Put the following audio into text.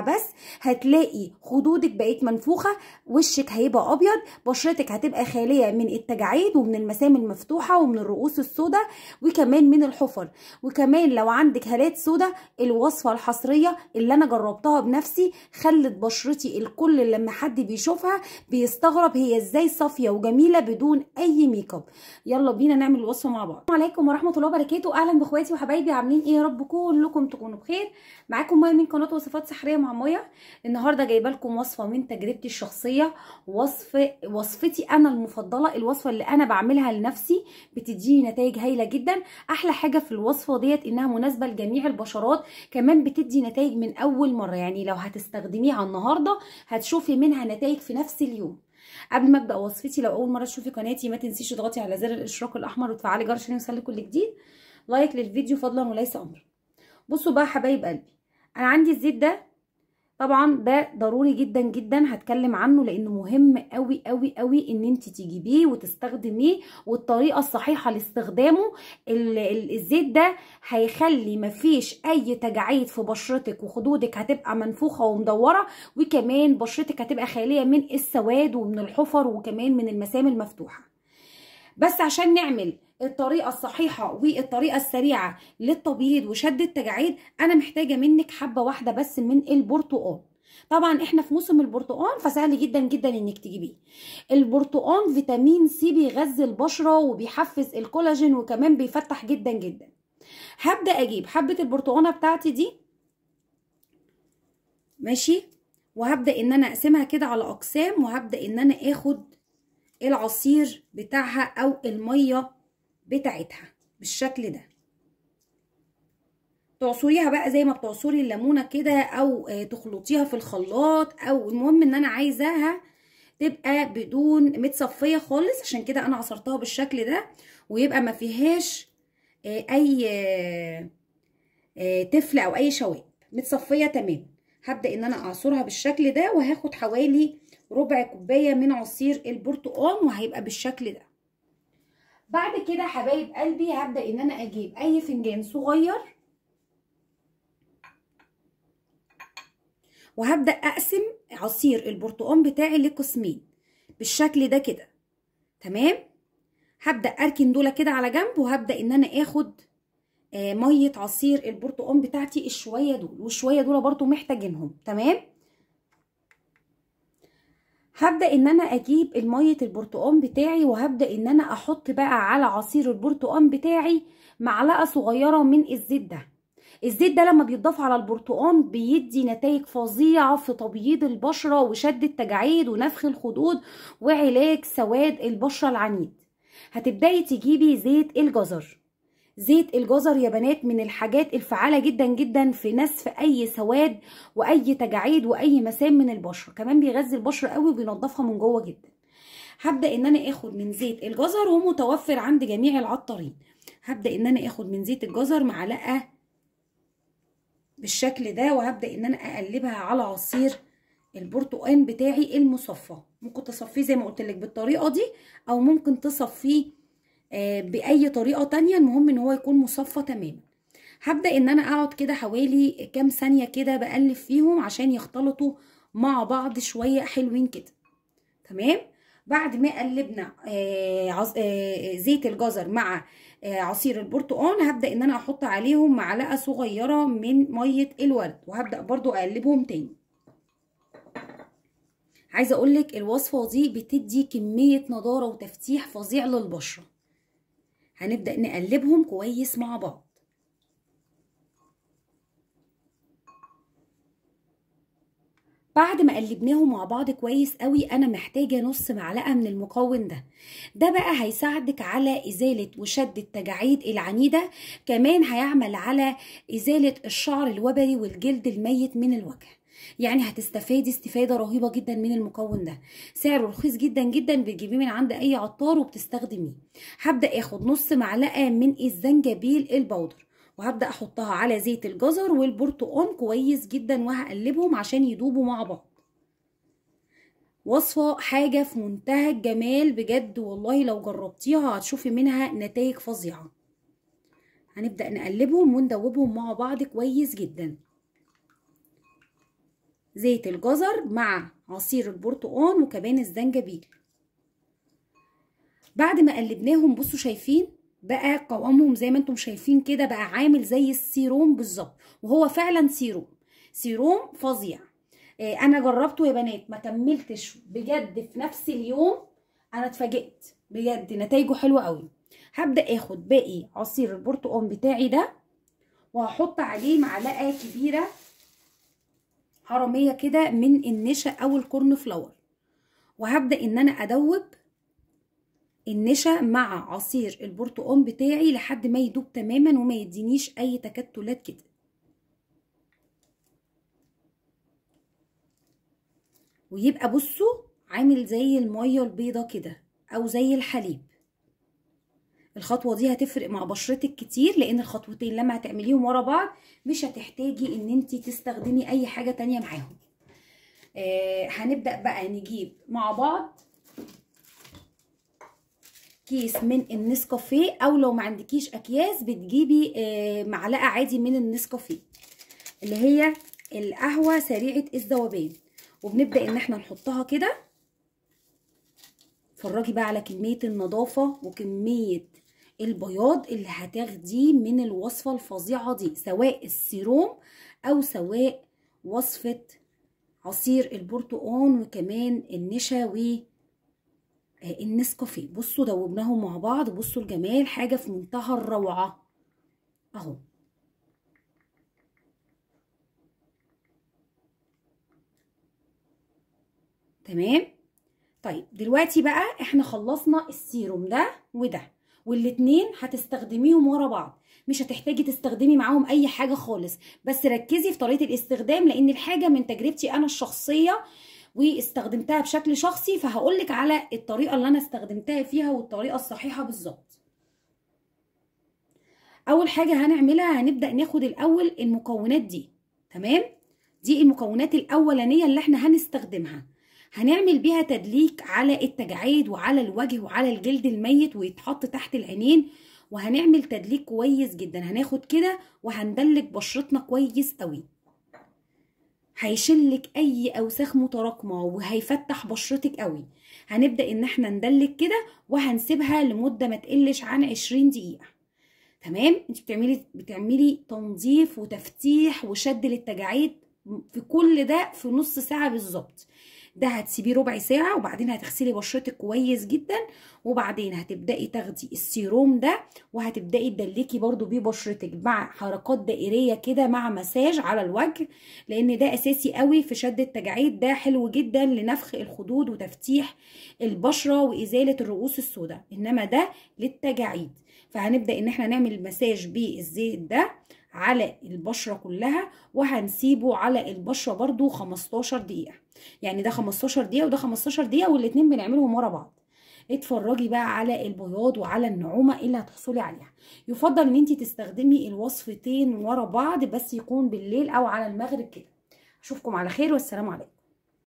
بس هتلاقي خدودك بقت منفوخه وشك هيبقى ابيض بشرتك هتبقى خاليه من التجاعيد ومن المسام المفتوحه ومن الرؤوس السوداء وكمان من الحفر وكمان لو عندك هالات سوداء الوصفه الحصريه اللي انا جربتها بنفسي خلت بشرتي الكل لما حد بيشوفها بيستغرب هي ازاي صافيه وجميله بدون اي ميك اب يلا بينا نعمل الوصفه مع بعض السلام عليكم ورحمه الله وبركاته اهلا باخواتي وحبايبي عاملين ايه يا رب كلكم تكونوا بخير معاكم مايا من قناه وصفات سحريه مع مايا النهارده جايبه لكم وصفه من تجربتي الشخصيه وصف وصفتي انا المفضله الوصفه اللي انا بعملها لنفسي بتديني نتائج هايله جدا احلى حاجه في الوصفه ديت انها مناسبه لجميع البشرات كمان بتدي نتائج من اول مره يعني لو هتستخدميها النهارده هتشوفي منها نتائج في نفس اليوم قبل ما ابدا وصفتي لو اول مره تشوفي قناتي ما تنسيش تضغطي على زر الاشتراك الاحمر وتفعلي جرس عشان يوصلك كل جديد لايك للفيديو فضلا وليس امرا بصوا بقى حبايب قلبي انا عندي الزيت ده طبعا ده ضروري جدا جدا هتكلم عنه لانه مهم قوي قوي قوي ان انت تجيبيه وتستخدميه والطريقه الصحيحه لاستخدامه الزيت ده هيخلي مفيش اي تجاعيد في بشرتك وخدودك هتبقى منفوخه ومدوره وكمان بشرتك هتبقى خاليه من السواد ومن الحفر وكمان من المسام المفتوحه بس عشان نعمل الطريقه الصحيحه والطريقه السريعه للتبييض وشد التجاعيد انا محتاجه منك حبه واحده بس من البرتقال طبعا احنا في موسم البرتقال فسهل جدا جدا انك تجيبيه البرتقال فيتامين سي بيغذي البشره وبيحفز الكولاجين وكمان بيفتح جدا جدا هبدا اجيب حبه البرتقانه بتاعتي دي ماشي وهبدا ان انا اقسمها كده على اقسام وهبدا ان انا اخد العصير بتاعها او الميه بتاعتها بالشكل ده تعصريها بقى زي ما بتعصري الليمونه كده او آه، تخلطيها في الخلاط او المهم ان انا عايزاها تبقى بدون متصفيه خالص عشان كده انا عصرتها بالشكل ده ويبقى ما فيهاش آه، اي تفل آه، او اي شوائب متصفيه تمام هبدا ان انا اعصرها بالشكل ده وهاخد حوالي ربع كوبايه من عصير البرتقال وهيبقى بالشكل ده بعد كده حبايب قلبي هبدا ان انا اجيب اي فنجان صغير وهبدا اقسم عصير البرتقال بتاعي لقسمين بالشكل ده كده تمام هبدا اركن دول كده على جنب وهبدا ان انا اخد آه، ميه عصير البرتقال بتاعتي الشويه دول والشويه دول برضو محتاجينهم تمام هبدا ان انا اجيب الميه البرتقال بتاعي وهبدا ان انا احط بقى على عصير البرتقال بتاعي معلقه صغيره من الزيت ده الزيت ده لما بيتضاف على البرتقال بيدي نتائج فظيعه في تبييض البشره وشد التجاعيد ونفخ الخدود وعلاج سواد البشره العنيد هتبداي تجيبي زيت الجزر زيت الجزر يا بنات من الحاجات الفعالة جدا جدا في نسف أي سواد وأي تجاعيد وأي مسام من البشرة كمان بيغذي البشرة قوي وبينضفها من جوه جدا هبدأ إن أنا آخد من زيت الجزر ومتوفر عند جميع العطارين هبدأ إن أنا آخد من زيت الجزر معلقة بالشكل ده وهبدأ إن أنا أقلبها على عصير البرتقال بتاعي المصفى ممكن تصفيه زي ما قلت لك بالطريقه دي او ممكن تصفيه آه، باي طريقه تانية المهم ان هو يكون مصفى تماما هبدا ان انا اقعد كده حوالي كام ثانيه كده بقلب فيهم عشان يختلطوا مع بعض شويه حلوين كده تمام بعد ما قلبنا آه، آه، زيت الجزر مع عصير البرتقال هبدا ان انا احط عليهم معلقه صغيره من ميه الورد وهبدا برضو اقلبهم تاني عايزه اقولك الوصفه دي بتدي كميه نضاره وتفتيح فظيع للبشره هنبدأ نقلبهم كويس مع بعض بعد ما قلبناهم مع بعض كويس قوي انا محتاجه نص معلقه من المكون ده ده بقى هيساعدك على ازاله وشد التجاعيد العنيده كمان هيعمل على ازاله الشعر الوبري والجلد الميت من الوجه يعني هتستفادي استفاده رهيبه جدا من المكون ده سعره رخيص جدا جدا بتجيبيه من عند اي عطار وبتستخدميه هبدا اخد نص معلقه من الزنجبيل البودر وهبدا احطها على زيت الجزر والبرتقال كويس جدا وهقلبهم عشان يدوبوا مع بعض وصفة حاجة في منتهى الجمال بجد والله لو جربتيها هتشوفي منها نتائج فظيعة هنبدأ نقلبهم وندوبهم مع بعض كويس جدا زيت الجزر مع عصير البرتقال وكمان الزنجبيل بعد ما قلبناهم بصوا شايفين بقى قوامهم زي ما انتم شايفين كده بقى عامل زي السيروم بالظبط وهو فعلا سيروم سيروم فظيع آه، انا جربته يا بنات ما كملتش بجد في نفس اليوم انا اتفاجئت بجد نتائجه حلوه قوي هبدا اخد باقي عصير البرتقال بتاعي ده وهحط عليه معلقه كبيره هرميه كده من النشا او الكورن فلاور وهبدا ان انا ادوب النشا مع عصير البرتقال بتاعي لحد ما يدوب تماما وما يدينيش اي تكتلات كده ويبقى بصوا عامل زي الميه البيضه كده او زي الحليب الخطوه دي هتفرق مع بشرتك كتير لان الخطوتين لما هتعمليهم ورا بعض مش هتحتاجي ان انت تستخدمي اي حاجه تانية معاهم آه هنبدا بقى نجيب مع بعض كيس من النسكافيه او لو ما عندكيش اكياس بتجيبي آه معلقه عادي من النسكافيه اللي هي القهوه سريعه الذوبان وبنبدا ان احنا نحطها كده اتفرجي بقى على كميه النظافه وكميه البياض اللي هتاخديه من الوصفة الفظيعة دي سواء السيروم أو سواء وصفة عصير البرتقال وكمان النشا و آه، النسكافيه بصوا دوبناهم مع بعض بصوا الجمال حاجة في منتهى الروعة اهو تمام طيب دلوقتي بقى احنا خلصنا السيروم ده وده والاتنين هتستخدميهم ورا بعض مش هتحتاجي تستخدمي معاهم اي حاجه خالص بس ركزي في طريقه الاستخدام لان الحاجه من تجربتي انا الشخصيه واستخدمتها بشكل شخصي فهقولك على الطريقه اللي انا استخدمتها فيها والطريقه الصحيحه بالظبط اول حاجه هنعملها هنبدا ناخد الاول المكونات دي تمام دي المكونات الاولانيه اللي احنا هنستخدمها هنعمل بيها تدليك على التجاعيد وعلى الوجه وعلى الجلد الميت ويتحط تحت العينين وهنعمل تدليك كويس جدا هناخد كده وهندلك بشرتنا كويس قوي هيشلك اي اوساخ متراكمه وهيفتح بشرتك قوي هنبدا ان احنا ندلك كده وهنسيبها لمده ما تقلش عن 20 دقيقه تمام انت بتعملي بتعملي تنظيف وتفتيح وشد للتجاعيد في كل ده في نص ساعه بالظبط ده هتسيبيه ربع ساعه وبعدين هتغسلي بشرتك كويس جدا وبعدين هتبداي تاخدي السيروم ده وهتبداي تدلكي برضو بيه بشرتك مع حركات دائريه كده مع مساج على الوجه لان ده اساسي قوي في شد التجاعيد ده حلو جدا لنفخ الخدود وتفتيح البشره وازاله الرؤوس السوداء انما ده للتجاعيد فهنبدا ان احنا نعمل مساج بالزيت ده على البشرة كلها وهنسيبه على البشرة برضو 15 دقيقة يعني ده 15 دقيقة وده 15 دقيقة والاتنين بنعملهم ورا بعض اتفرجي بقى على البياض وعلى النعومة إيه اللي هتحصلي عليها يفضل ان انت تستخدمي الوصفتين ورا بعض بس يكون بالليل او على المغرب كده اشوفكم على خير والسلام عليكم